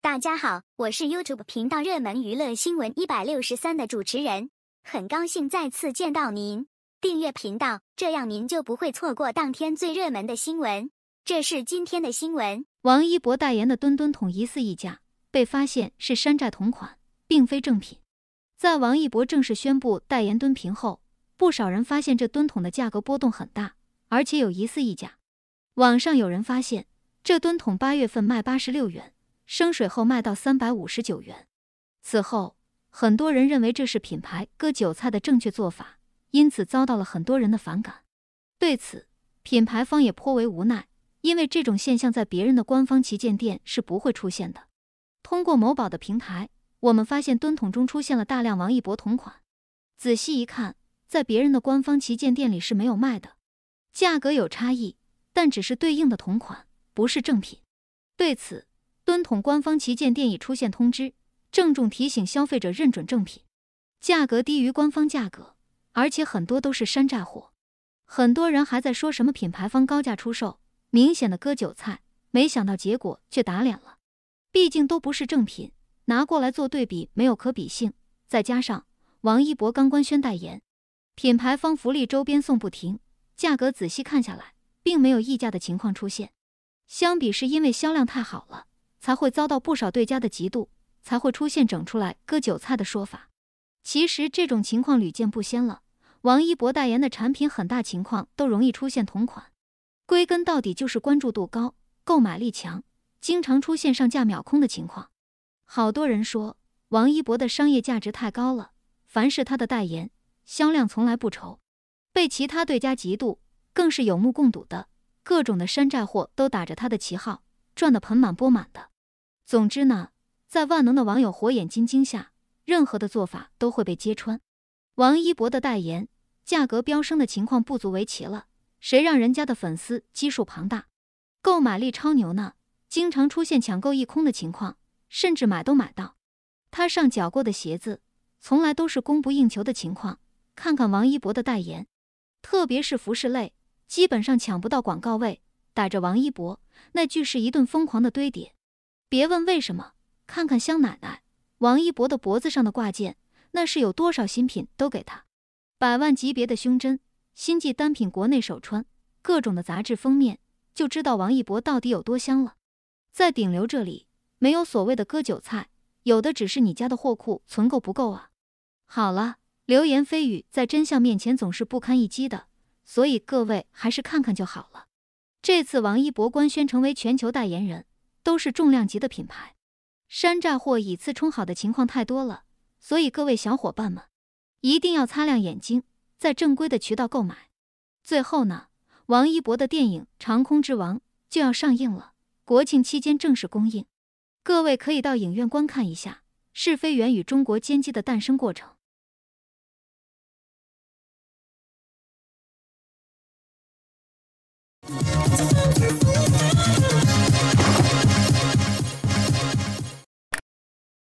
大家好，我是 YouTube 频道热门娱乐新闻一百六十三的主持人，很高兴再次见到您。订阅频道，这样您就不会错过当天最热门的新闻。这是今天的新闻：王一博代言的吨吨桶疑似溢价，被发现是山寨同款，并非正品。在王一博正式宣布代言吨瓶后，不少人发现这吨桶的价格波动很大，而且有疑似溢价。网上有人发现，这吨桶八月份卖八十六元。升水后卖到三百五十九元，此后很多人认为这是品牌割韭菜的正确做法，因此遭到了很多人的反感。对此，品牌方也颇为无奈，因为这种现象在别人的官方旗舰店是不会出现的。通过某宝的平台，我们发现蹲桶中出现了大量王一博同款，仔细一看，在别人的官方旗舰店里是没有卖的，价格有差异，但只是对应的同款，不是正品。对此。吨桶官方旗舰店已出现通知，郑重提醒消费者认准正品，价格低于官方价格，而且很多都是山寨货。很多人还在说什么品牌方高价出售，明显的割韭菜，没想到结果却打脸了。毕竟都不是正品，拿过来做对比没有可比性。再加上王一博刚官宣代言，品牌方福利周边送不停，价格仔细看下来，并没有溢价的情况出现。相比是因为销量太好了。才会遭到不少对家的嫉妒，才会出现整出来割韭菜的说法。其实这种情况屡见不鲜了。王一博代言的产品，很大情况都容易出现同款。归根到底就是关注度高，购买力强，经常出现上架秒空的情况。好多人说王一博的商业价值太高了，凡是他的代言，销量从来不愁。被其他对家嫉妒更是有目共睹的，各种的山寨货都打着他的旗号，赚得盆满钵满的。总之呢，在万能的网友火眼金睛下，任何的做法都会被揭穿。王一博的代言价格飙升的情况不足为奇了，谁让人家的粉丝基数庞大，购买力超牛呢？经常出现抢购一空的情况，甚至买都买到。他上脚过的鞋子，从来都是供不应求的情况。看看王一博的代言，特别是服饰类，基本上抢不到广告位，打着王一博那句是一顿疯狂的堆叠。别问为什么，看看香奶奶王一博的脖子上的挂件，那是有多少新品都给他，百万级别的胸针、新季单品、国内首穿、各种的杂志封面，就知道王一博到底有多香了。在顶流这里，没有所谓的割韭菜，有的只是你家的货库存够不够啊？好了，流言蜚语在真相面前总是不堪一击的，所以各位还是看看就好了。这次王一博官宣成为全球代言人。都是重量级的品牌，山寨货以次充好的情况太多了，所以各位小伙伴们一定要擦亮眼睛，在正规的渠道购买。最后呢，王一博的电影《长空之王》就要上映了，国庆期间正式公映，各位可以到影院观看一下《是非源于中国歼机的诞生过程》。